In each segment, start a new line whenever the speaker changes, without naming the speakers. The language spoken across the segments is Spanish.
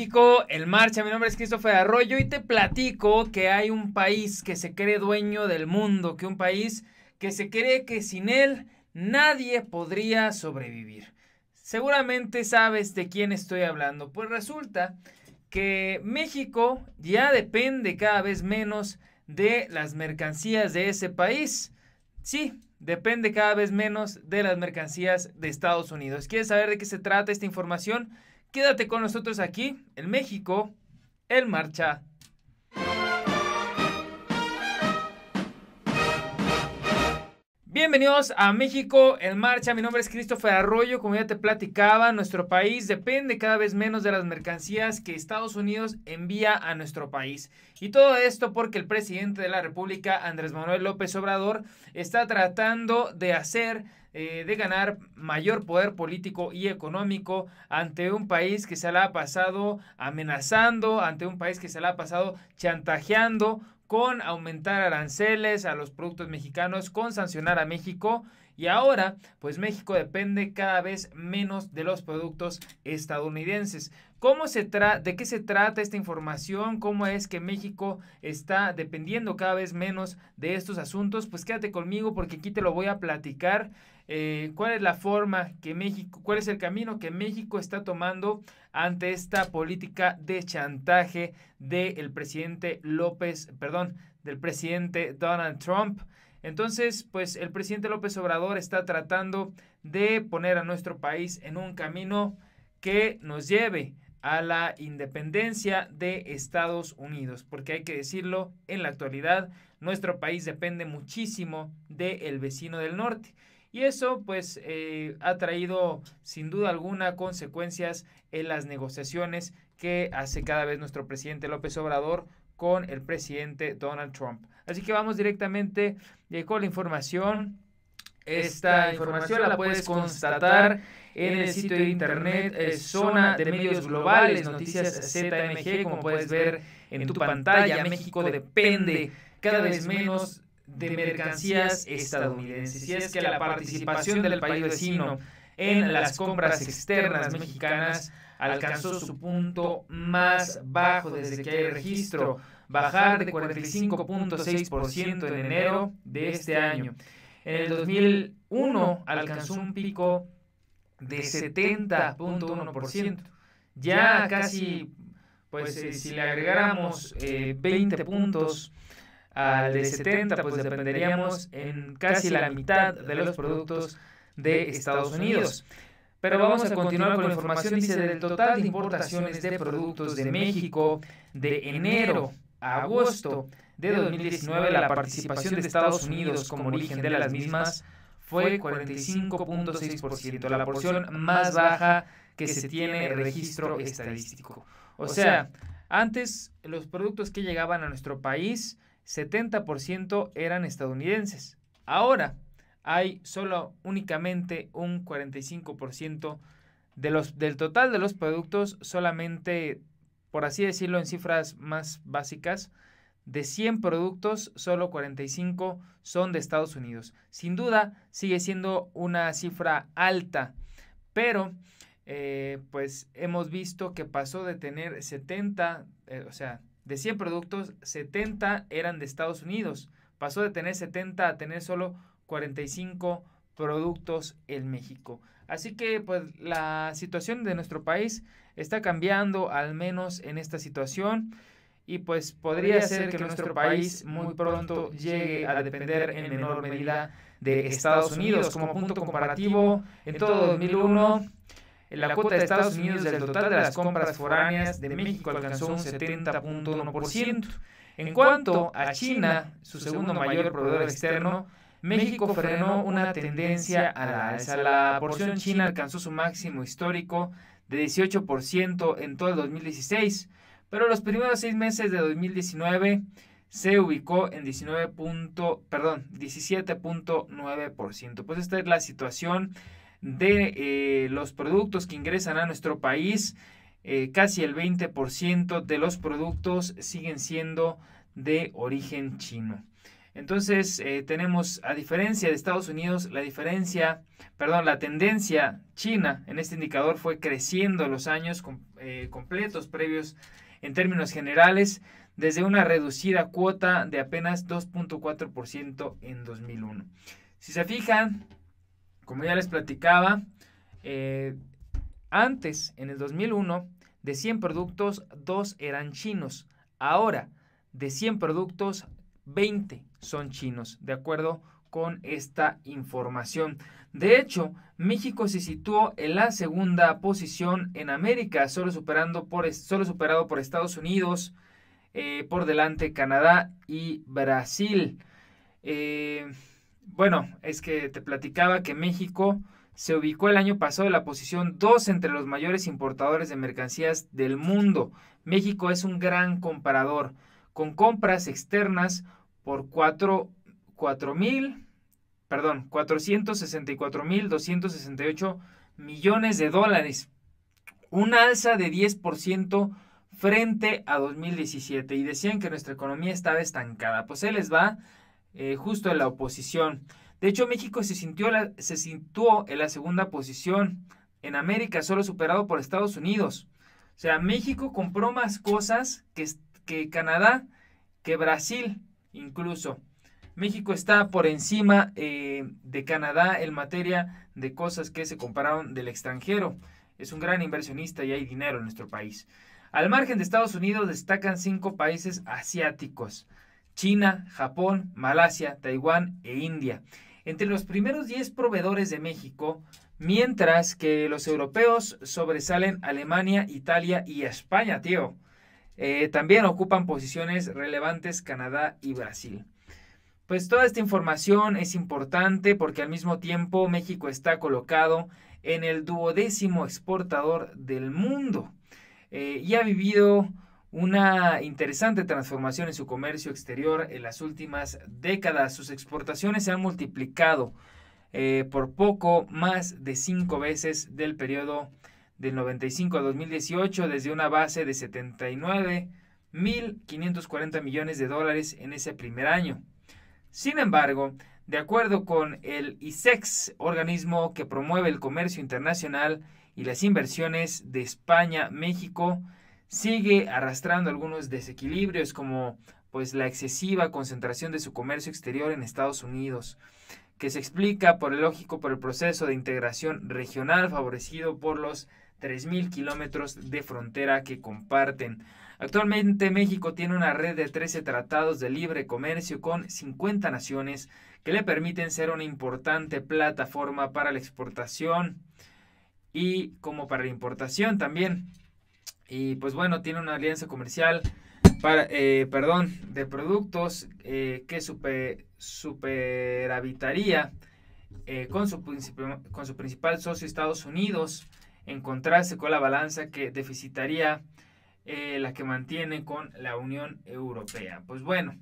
México, el marcha. Mi nombre es Cristóbal Arroyo y te platico que hay un país que se cree dueño del mundo, que un país que se cree que sin él nadie podría sobrevivir. Seguramente sabes de quién estoy hablando. Pues resulta que México ya depende cada vez menos de las mercancías de ese país. Sí, depende cada vez menos de las mercancías de Estados Unidos. ¿Quieres saber de qué se trata esta información? Quédate con nosotros aquí en México, en Marcha Bienvenidos a México en Marcha. Mi nombre es Christopher Arroyo. Como ya te platicaba, nuestro país depende cada vez menos de las mercancías que Estados Unidos envía a nuestro país. Y todo esto porque el presidente de la República, Andrés Manuel López Obrador, está tratando de hacer eh, de ganar mayor poder político y económico ante un país que se la ha pasado amenazando, ante un país que se la ha pasado chantajeando con aumentar aranceles a los productos mexicanos, con sancionar a México y ahora pues México depende cada vez menos de los productos estadounidenses. ¿Cómo se ¿De qué se trata esta información? ¿Cómo es que México está dependiendo cada vez menos de estos asuntos? Pues quédate conmigo porque aquí te lo voy a platicar. Eh, cuál es la forma que México, cuál es el camino que México está tomando ante esta política de chantaje del presidente López, perdón, del presidente Donald Trump. Entonces, pues el presidente López Obrador está tratando de poner a nuestro país en un camino que nos lleve a la independencia de Estados Unidos, porque hay que decirlo, en la actualidad nuestro país depende muchísimo del vecino del norte y eso pues eh, ha traído sin duda alguna consecuencias en las negociaciones que hace cada vez nuestro presidente López Obrador con el presidente Donald Trump. Así que vamos directamente eh, con la información. Esta información la puedes constatar en el sitio de internet eh, Zona de Medios Globales, Noticias ZMG, como puedes ver en tu pantalla. México depende cada vez menos de mercancías estadounidenses. Y es que la participación del país vecino en las compras externas mexicanas alcanzó su punto más bajo desde que hay registro, bajar de 45.6% en enero de este año. En el 2001 alcanzó un pico de 70.1%. Ya casi, pues eh, si le agregáramos 20 eh, puntos al de 70, pues dependeríamos en casi la mitad de los productos de Estados Unidos. Pero vamos a continuar con la información. Dice, del total de importaciones de productos de México de enero a agosto de 2019, la participación de Estados Unidos como origen de las mismas fue 45.6%, la porción más baja que se tiene registro estadístico. O sea, antes los productos que llegaban a nuestro país 70% eran estadounidenses. Ahora hay solo únicamente un 45% de los, del total de los productos, solamente, por así decirlo en cifras más básicas, de 100 productos, solo 45 son de Estados Unidos. Sin duda, sigue siendo una cifra alta, pero eh, pues hemos visto que pasó de tener 70, eh, o sea, de 100 productos, 70 eran de Estados Unidos. Pasó de tener 70 a tener solo 45 productos en México. Así que pues la situación de nuestro país está cambiando, al menos en esta situación, y pues podría, ser que, nuestro país muy pronto llegue a depender en menor medida de Estados Unidos. Como punto comparativo, en todo 2001 la cuota de Estados Unidos del total de las compras foráneas de México alcanzó un 70.1%. En cuanto a China, su segundo mayor proveedor externo,
México frenó
una tendencia a la La porción china alcanzó su máximo histórico de 18% en todo el 2016, pero los primeros seis meses de 2019 se ubicó en 19 perdón, 17.9%. Pues esta es la situación de eh, los productos que ingresan a nuestro país, eh, casi el 20% de los productos siguen siendo de origen chino. Entonces eh, tenemos, a diferencia de Estados Unidos, la diferencia, perdón, la tendencia china en este indicador fue creciendo los años completos previos en términos generales, desde una reducida cuota de apenas 2.4% en 2001. Si se fijan, como ya les platicaba, eh, antes, en el 2001, de 100 productos, 2 eran chinos. Ahora, de 100 productos, 20 son chinos, de acuerdo con esta información. De hecho, México se situó en la segunda posición en América, solo, superando por, solo superado por Estados Unidos, eh, por delante Canadá y Brasil. Eh, bueno, es que te platicaba que México se ubicó el año pasado en la posición 2 entre los mayores importadores de mercancías del mundo. México es un gran comparador, con compras externas por 4, mil, perdón, 464 mil 268 millones de dólares, un alza de 10% frente a 2017. Y decían que nuestra economía estaba estancada. Pues se les va eh, justo en la oposición. De hecho, México se, sintió se situó en la segunda posición en América, solo superado por Estados Unidos. O sea, México compró más cosas que, Canadá, que Brasil incluso. México está por encima eh, de Canadá en materia de cosas que se compraron del extranjero. Es un gran inversionista y hay dinero en nuestro país. Al margen de Estados Unidos destacan cinco países asiáticos. China, Japón, Malasia, Taiwán e India, entre los primeros 10 proveedores de México, mientras que los europeos sobresalen Alemania, Italia y España, tío. Eh, también ocupan posiciones relevantes Canadá y Brasil. Pues toda esta información es importante porque al mismo tiempo México está colocado en el duodécimo exportador del mundo eh, y ha vivido una interesante transformación en su comercio exterior en las últimas décadas. Sus exportaciones se han multiplicado eh, por poco más de cinco veces del periodo del 95 a 2018 desde una base de 79.540 millones de dólares en ese primer año. Sin embargo, de acuerdo con el ISEX, organismo que promueve el comercio internacional y las inversiones de España, México, sigue arrastrando algunos desequilibrios como pues la excesiva concentración de su comercio exterior en Estados Unidos, que se explica por el lógico por el proceso de integración regional favorecido por los 3.000 kilómetros de frontera que comparten. Actualmente México tiene una red de 13 tratados de libre comercio con 50 naciones que le permiten ser una importante plataforma para la exportación y como para la importación también. Y pues bueno, tiene una alianza comercial, para, eh, perdón, de productos eh, que super, superhabitaría eh, con, su con su principal socio Estados Unidos, en contraste con la balanza que deficitaría la que mantiene con la Unión Europea. Pues bueno.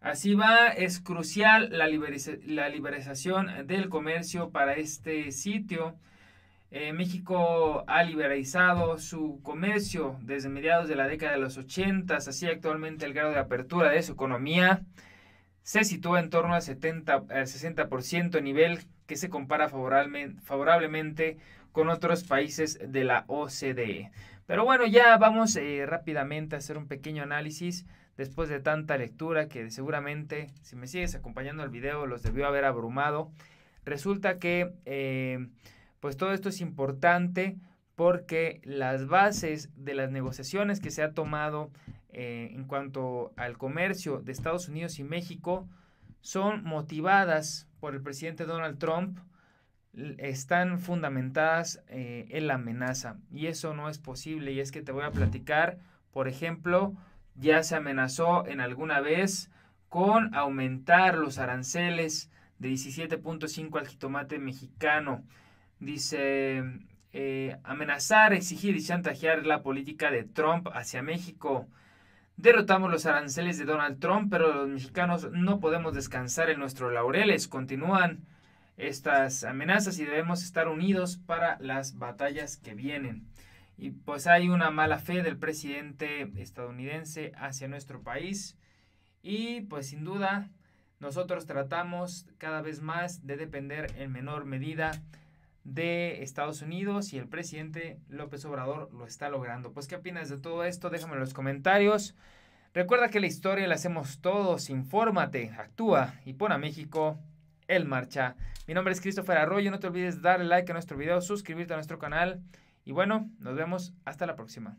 Así va, es crucial la, liberalización del comercio para este sitio eh, México ha liberalizado su comercio desde mediados de la década de los 80, así actualmente el grado de apertura de su economía se sitúa en torno al, 70, 60%, nivel que se compara favorablemente con otros países de la OCDE. Pero bueno, ya vamos eh, rápidamente a hacer un pequeño análisis después de tanta lectura que seguramente, si me sigues acompañando el video, los debió haber abrumado. Resulta que... Eh, pues todo esto es importante porque las bases de las negociaciones que se ha tomado eh, en cuanto al comercio de Estados Unidos y México son motivadas por el presidente Donald Trump, están fundamentadas eh, en la amenaza y eso no es posible y es que te voy a platicar, por ejemplo, ya se amenazó en alguna vez con aumentar los aranceles de 17.5 al jitomate mexicano. Dice, eh, amenazar, exigir y chantajear la política de Trump hacia México. Derrotamos los aranceles de Donald Trump, pero los mexicanos no podemos descansar en nuestros laureles. Continúan estas amenazas y debemos estar unidos para las batallas que vienen. Y pues hay una mala fe del presidente estadounidense hacia nuestro país. Y pues sin duda, nosotros tratamos cada vez más de depender en menor medida de Estados Unidos y el presidente López Obrador lo está logrando. Pues, ¿qué opinas de todo esto? Déjame en los comentarios. Recuerda que la historia la hacemos todos. Infórmate, actúa y pon a México en marcha. Mi nombre es Christopher Arroyo. No te olvides darle like a nuestro video, suscribirte a nuestro canal. Y bueno, nos vemos hasta la próxima.